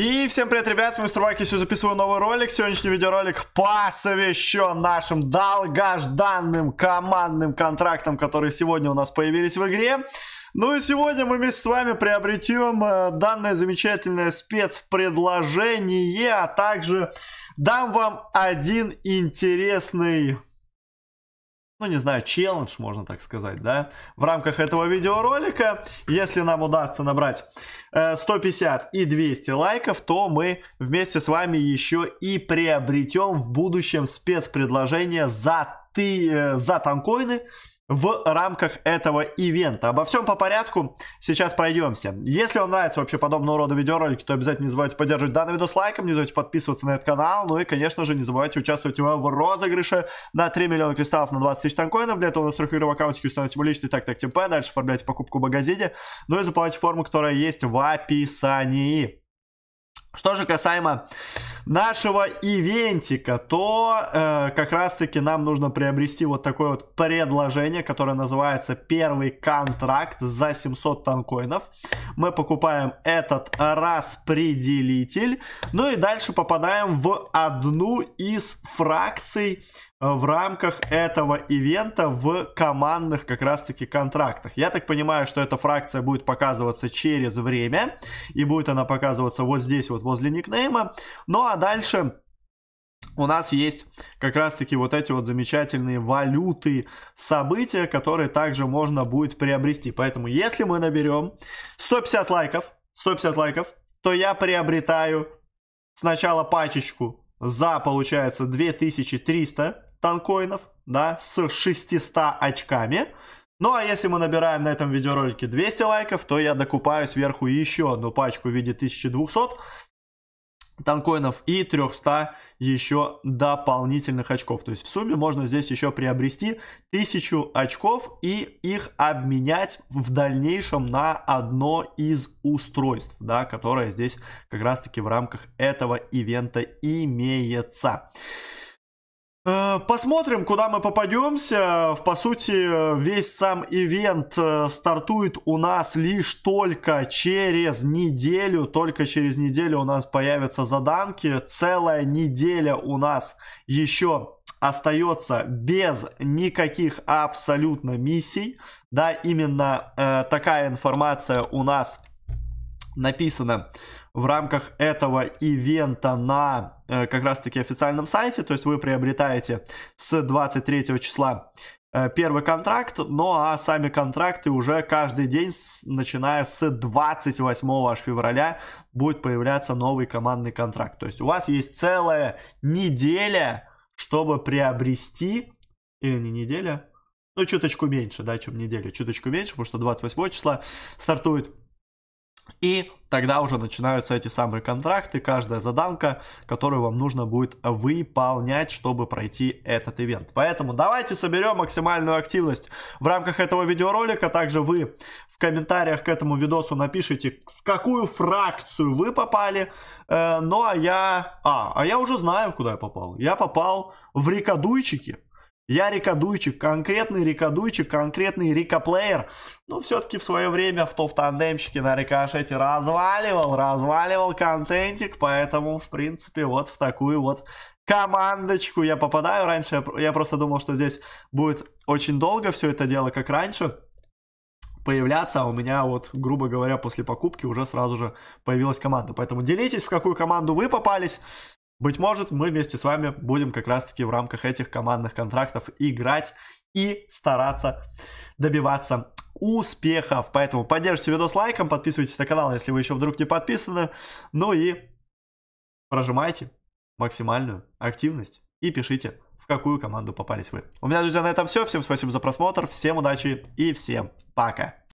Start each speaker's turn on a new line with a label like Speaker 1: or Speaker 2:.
Speaker 1: И всем привет, ребят, с вами Мистер Вайк, сегодня записываю новый ролик. Сегодняшний видеоролик посвящен нашим долгожданным командным контрактам, которые сегодня у нас появились в игре. Ну и сегодня мы вместе с вами приобретем э, данное замечательное спецпредложение, а также дам вам один интересный ну не знаю, челлендж, можно так сказать, да, в рамках этого видеоролика. Если нам удастся набрать 150 э, и 200 лайков, то мы вместе с вами еще и приобретем в будущем спецпредложение за, ты, э, за танкоины в рамках этого ивента. Обо всем по порядку сейчас пройдемся. Если вам нравятся вообще подобного рода видеоролики, то обязательно не забывайте поддерживать данный видос лайком, не забывайте подписываться на этот канал, ну и, конечно же, не забывайте участвовать в розыгрыше на 3 миллиона кристаллов на 20 тысяч танкоинов. Для этого настройки в аккаунтике установите мой личный так так ТП, дальше оформляйте покупку в магазине, ну и заполняйте форму, которая есть в описании. Что же касаемо нашего ивентика, то э, как раз-таки нам нужно приобрести вот такое вот предложение, которое называется «Первый контракт за 700 танкоинов». Мы покупаем этот распределитель, ну и дальше попадаем в одну из фракций э, в рамках этого ивента в командных как раз-таки контрактах. Я так понимаю, что эта фракция будет показываться через время, и будет она показываться вот здесь вот возле никнейма. Но ну, а дальше у нас есть как раз-таки вот эти вот замечательные валюты, события, которые также можно будет приобрести. Поэтому если мы наберем 150 лайков, 150 лайков, то я приобретаю сначала пачечку за, получается, 2300 танкоинов, да, с 600 очками. Ну а если мы набираем на этом видеоролике 200 лайков, то я докупаю сверху еще одну пачку в виде 1200 танкоинов и 300 еще дополнительных очков. То есть в сумме можно здесь еще приобрести 1000 очков и их обменять в дальнейшем на одно из устройств, да, которое здесь как раз таки в рамках этого ивента имеется. Э, посмотрим, куда мы попадемся. По сути, весь сам ивент э, стартует у нас лишь только через неделю. Только через неделю у нас появятся заданки. Целая неделя у нас еще остается без никаких абсолютно миссий. Да, именно э, такая информация у нас написано в рамках этого ивента на э, как раз-таки официальном сайте, то есть вы приобретаете с 23 числа э, первый контракт, ну а сами контракты уже каждый день, с, начиная с 28 аж февраля, будет появляться новый командный контракт. То есть у вас есть целая неделя, чтобы приобрести, или не неделя, ну, чуточку меньше, да, чем неделю, чуточку меньше, потому что 28 числа стартует и тогда уже начинаются эти самые контракты, каждая заданка, которую вам нужно будет выполнять, чтобы пройти этот ивент. Поэтому давайте соберем максимальную активность в рамках этого видеоролика. Также вы в комментариях к этому видосу напишите, в какую фракцию вы попали. Э, ну а я... А, а я уже знаю, куда я попал. Я попал в рекодуйчики. Я рекодуйчик, конкретный рекодуйчик, конкретный рекоплеер. Ну, все-таки в свое время в тоф тандемщике на рикошете разваливал, разваливал контентик, поэтому, в принципе, вот в такую вот командочку я попадаю. Раньше я, я просто думал, что здесь будет очень долго все это дело, как раньше появляться, а у меня вот, грубо говоря, после покупки уже сразу же появилась команда. Поэтому делитесь, в какую команду вы попались. Быть может, мы вместе с вами будем как раз-таки в рамках этих командных контрактов играть и стараться добиваться успехов. Поэтому поддержите видос лайком, подписывайтесь на канал, если вы еще вдруг не подписаны. Ну и прожимайте максимальную активность и пишите, в какую команду попались вы. У меня, друзья, на этом все. Всем спасибо за просмотр, всем удачи и всем пока.